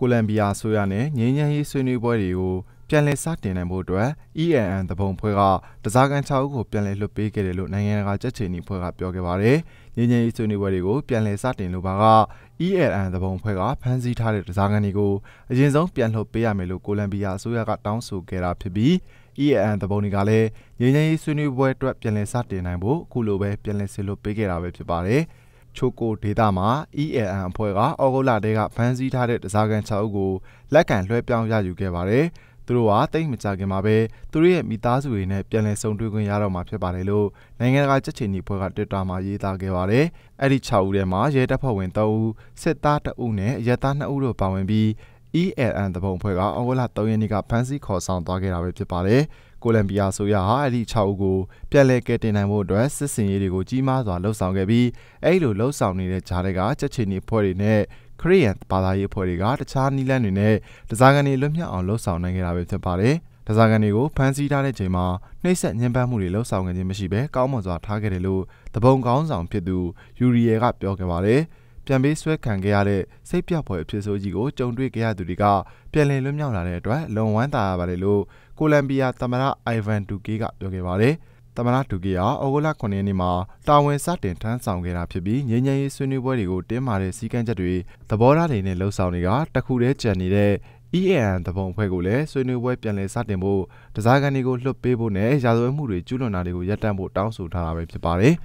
ကိုလံဘီယာဆိုရနဲ့ငြိမ်းချမ်းရေးဆွေးနွေးပွဲတွေကိုပြန်လည်စတင်နိုင်ဖို့အတွက် EAN သဘုံဖွဲ့ကတစားကန်6ဦးကိုပြန်လည်လွှတ်ပေးခဲ့တယ်လို့နိုင်ငံတကာကြက်ချီနီဖွဲ့ကပြောခဲ့ပါတယ်။ငြိမ်းချမ်းရေးဆွေးနွေးပွဲတွေကိုပြန်လည်စတင်လိုပါက EAN သဘုံဖွဲ့ကဖမ်းဆီးထားတဲ့တစားကန်တွေကိုအရင်ဆုံးပြန်လွှတ်ပေးရမယ်လို့ကိုလံဘီယာအစိုးရကတောင်းဆိုခဲ့တာဖြစ်ပြီး EAN သဘုံတွေကလည်းငြိမ်းချမ်းရေးဆွေးနွေးပွဲအတွက်ပြန်လည်စတင်နိုင်ဖို့အခုလိုပဲပြန်လည်ဆင်လွှတ်ပေးခဲ့တာပဲဖြစ်ပါတယ်။ချိုကိုဒေတာမှာ ELN အဖွဲ့ကဩဂုတ်လတည်းကဖမ်းဆီးထားတဲ့တစားကန်6ဦးကိုလက်ကန်လွှဲပြောင်းရယူခဲ့ပါတယ်။သူတို့ဟာတိတ်မကြခင်မှာပဲသူတို့ရဲ့မိသားစုတွေနဲ့ပြန်လည်ဆုံတွေ့ခွင့်ရတော့မှာဖြစ်ပါတယ်လို့နိုင်ငံတကာကြက်ချင်ကြီးအဖွဲ့က Twitter မှာရေးသားခဲ့ပါတယ်။အဲ့ဒီ6ဦးထဲမှာရဲတပ်ဖွဲ့ဝင်3ဦး၊စစ်သား2ဦးနဲ့ရဲသား2ဦးတို့ပါဝင်ပြီး ELN တပုံဖွဲ့ကအောက်ဂလ3ရက်နေ့ကဖမ်းဆီးခေါ်ဆောင်သွားခဲ့တာပဲဖြစ်ပါတယ်။ကိုလံဘီယာဆိုရဟာအဲ့ဒီ6ဦးကိုပြန်လည်ကယ်တင်နိုင်ဖို့အတွက်စစ်စင်ရေးတွေကိုကြီးမားစွာလှုပ်ဆောင်ခဲ့ပြီးအဲ့လိုလှုပ်ဆောင်နေတဲ့ကြားတွေကချက်ချင်းနေဖွဲ့တွေနဲ့ခရီးရန်ဘာသာရေးအဖွဲ့တွေကတခြားနီလန်တွေနဲ့တစားကန်တွေလွတ်မြောက်အောင်လှုပ်ဆောင်နိုင်ခဲ့တာပဲဖြစ်ပါတယ်။တစားကန်တွေကိုဖမ်းဆီးထားတဲ့ချိန်မှာနှိပ်စက်ညှဉ်းပန်းမှုတွေလှုပ်ဆောင်ခဲ့ခြင်းမရှိဘဲကောင်းမွန်စွာထားခဲ့တယ်လို့တပုံကောင်းဆောင်ဖြစ်သူယူရီယယ်ကပြောခဲ့ပါတယ်။ပြန်ပေးဆွဲခံခဲ့ရတဲ့စိတ်ပြတ်ဖွယ်အဖြစ်ဆိုးကြီးကိုကြုံတွေ့ခဲ့ရသူတွေကပြန်လည်လွတ်မြောက်လာတဲ့အတွက်လွန်ဝမ်းသာရပါတယ်လို့ကိုလံဘီယာသမ္မတအိုင်ဗန်ဒူကေကပြောခဲ့ပါတယ်။သမ္မတဒူကေဟာအော်ဂိုလာ9ရက်နေ့မှာတာဝန်စတင်ထမ်းဆောင်ခဲ့တာဖြစ်ပြီးငြိမ်းချမ်းရေးဆွေးနွေးပွဲတွေကိုတင်းမာတဲ့စည်းကမ်းချက်တွေသဘောထားတွေနဲ့လှုပ်ဆောင်တွေကတခုတည်းကြံနေတဲ့ EAN သဘုံအဖွဲ့ကိုလည်းဆွေးနွေးပွဲပြန်လည်စတင်ဖို့တစားကန်တွေကိုလွှတ်ပေးဖို့နဲ့ရာဇဝတ်မှုတွေကျူးလွန်တာတွေကိုရပ်တန့်ဖို့တောင်းဆိုထားတာပဲဖြစ်ပါတယ်။